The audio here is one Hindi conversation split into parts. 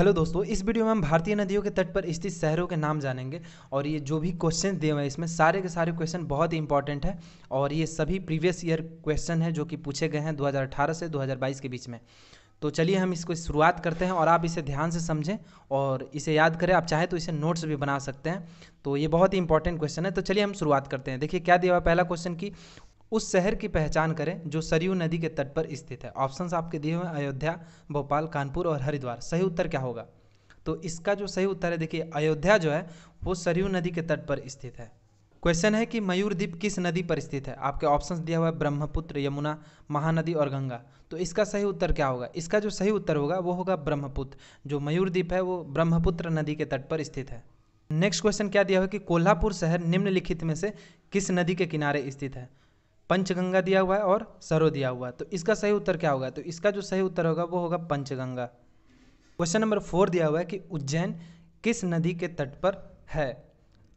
हेलो दोस्तों इस वीडियो में हम भारतीय नदियों के तट पर स्थित शहरों के नाम जानेंगे और ये जो भी क्वेश्चन दिए हुए हैं इसमें सारे के सारे क्वेश्चन बहुत ही इंपॉर्टेंट है और ये सभी प्रीवियस ईयर क्वेश्चन हैं जो कि पूछे गए हैं 2018 से 2022 के बीच में तो चलिए हम इसको शुरुआत करते हैं और आप इसे ध्यान से समझें और इसे याद करें आप चाहें तो इसे नोट्स भी बना सकते हैं तो ये बहुत ही इंपॉर्टेंट क्वेश्चन है तो चलिए हम शुरुआत करते हैं देखिए क्या दिया हुआ पहला क्वेश्चन की उस शहर की पहचान करें जो सरयू नदी के तट पर स्थित है ऑप्शंस आपके दिए हुए अयोध्या भोपाल कानपुर और हरिद्वार सही उत्तर क्या होगा तो इसका जो सही उत्तर है देखिए अयोध्या जो है वो सरयू नदी के तट पर स्थित है क्वेश्चन है कि मयूर द्वीप किस नदी पर स्थित है आपके ऑप्शन दिया हुआ है ब्रह्मपुत्र यमुना महानदी और गंगा तो इसका सही उत्तर क्या होगा इसका जो सही उत्तर होगा वो होगा ब्रह्मपुत्र जो मयूर द्वीप है वो ब्रह्मपुत्र नदी के तट पर स्थित है नेक्स्ट क्वेश्चन क्या दिया हुआ है कि कोल्हापुर शहर निम्नलिखित में से किस नदी के किनारे स्थित है पंचगंगा दिया हुआ है और सरो दिया हुआ है तो इसका सही उत्तर क्या होगा तो इसका जो सही उत्तर होगा वो होगा पंचगंगा क्वेश्चन नंबर फोर दिया हुआ है कि उज्जैन किस नदी के तट पर है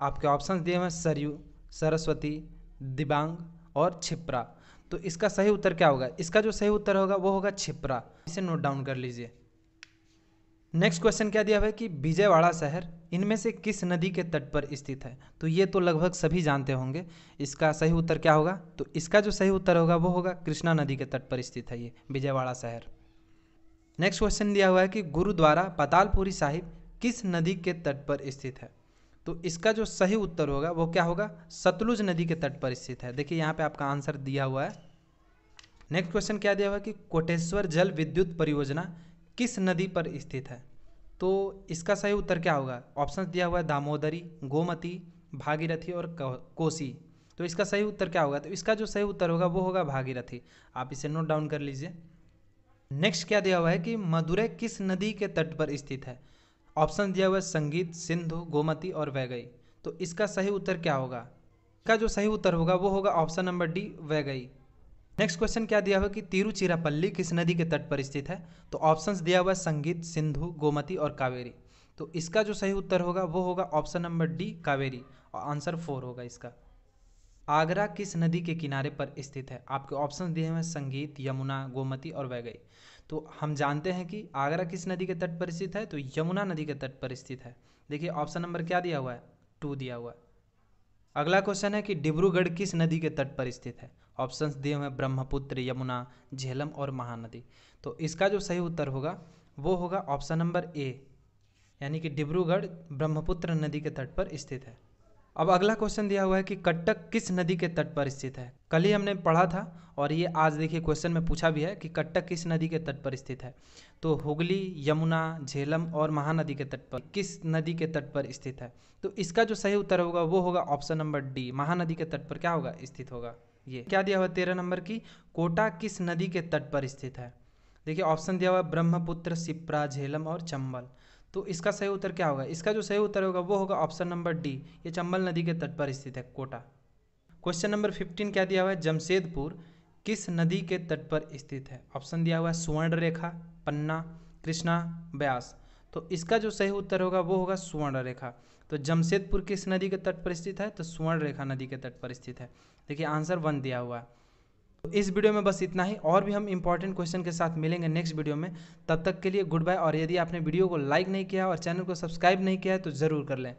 आपके ऑप्शन दिए हुए हैं सरयू सरस्वती दिबांग और छिप्रा तो इसका सही उत्तर क्या होगा इसका जो सही उत्तर होगा वो होगा छिप्रा इसे नोट डाउन कर लीजिए नेक्स्ट क्वेश्चन क्या दिया हुआ है कि विजयवाड़ा शहर इनमें से किस नदी के तट पर स्थित है तो ये तो लगभग सभी जानते होंगे इसका सही उत्तर क्या होगा तो इसका जो सही उत्तर होगा वो होगा कृष्णा नदी के तट पर स्थित है ये विजयवाड़ा शहर नेक्स्ट क्वेश्चन दिया हुआ है कि गुरुद्वारा पतालपुरी साहिब किस नदी के तट पर स्थित है तो इसका जो सही उत्तर होगा वो क्या होगा सतलुज नदी के तट पर स्थित है देखिए यहाँ पे आपका आंसर दिया हुआ है नेक्स्ट क्वेश्चन क्या दिया हुआ है कि कोटेश्वर जल विद्युत परियोजना किस नदी पर स्थित है तो इसका सही उत्तर क्या होगा ऑप्शन दिया हुआ है दामोदरी गोमती भागीरथी और कोसी तो इसका सही उत्तर क्या होगा तो इसका जो सही उत्तर होगा वो होगा भागीरथी आप इसे नोट डाउन कर लीजिए नेक्स्ट क्या दिया हुआ है कि मदुरै किस नदी के तट पर स्थित है ऑप्शन दिया हुआ है संगीत सिंधु गोमती और वैगई तो इसका सही उत्तर क्या होगा इसका जो सही उत्तर होगा वो होगा ऑप्शन नंबर डी वैगई नेक्स्ट क्वेश्चन क्या दिया हुआ कि तिरुचिरापल्ली किस नदी के तट पर स्थित है तो ऑप्शंस दिया हुआ है संगीत सिंधु गोमती और कावेरी तो इसका जो सही उत्तर होगा वो होगा ऑप्शन नंबर डी कावेरी और आंसर फोर होगा इसका आगरा किस नदी के किनारे पर स्थित है आपके ऑप्शन दिए हुए हैं संगीत यमुना गोमती और वैगई तो हम जानते हैं कि आगरा किस नदी के तट पर स्थित है तो यमुना नदी के तट पर स्थित है देखिए ऑप्शन नंबर क्या दिया हुआ है टू दिया हुआ है अगला क्वेश्चन है कि डिब्रूगढ़ किस नदी के तट पर स्थित है ऑप्शन दिए हुए हैं ब्रह्मपुत्र यमुना झेलम और महानदी तो इसका जो सही उत्तर होगा वो होगा ऑप्शन नंबर ए यानी कि डिब्रूगढ़ ब्रह्मपुत्र नदी के तट पर स्थित है अब अगला क्वेश्चन दिया हुआ है कि कटक किस नदी के तट पर स्थित है कल ही हमने पढ़ा था और ये आज देखिए क्वेश्चन में पूछा भी है कि कटक किस नदी के तट पर स्थित है तो हुगली यमुना झेलम और महानदी के तट पर किस नदी के तट पर स्थित है तो इसका जो सही उत्तर होगा वो होगा ऑप्शन नंबर डी महानदी के तट पर क्या होगा स्थित होगा ये क्या दिया हुआ तेरह नंबर की कोटा किस नदी के तट पर स्थित है देखिए ऑप्शन दिया हुआ ब्रह्मपुत्र सिप्रा झेलम और चंबल तो इसका सही उत्तर क्या होगा इसका जो सही उत्तर होगा वो होगा ऑप्शन नंबर डी ये चंबल नदी के तट पर स्थित है कोटा क्वेश्चन नंबर फिफ्टीन क्या दिया हुआ है जमशेदपुर किस नदी के तट पर स्थित है ऑप्शन दिया हुआ है सुवर्ण रेखा पन्ना कृष्णा ब्यास तो इसका जो सही उत्तर होगा वो होगा सुवर्ण रेखा तो जमशेदपुर किस नदी के तट पर स्थित है तो सुवर्ण रेखा नदी के तट पर स्थित है देखिए आंसर वन दिया हुआ है तो इस वीडियो में बस इतना ही और भी हम इंपॉर्टेंट क्वेश्चन के साथ मिलेंगे नेक्स्ट वीडियो में तब तक के लिए गुड बाय और यदि आपने वीडियो को लाइक नहीं किया और चैनल को सब्सक्राइब नहीं किया है तो ज़रूर कर लें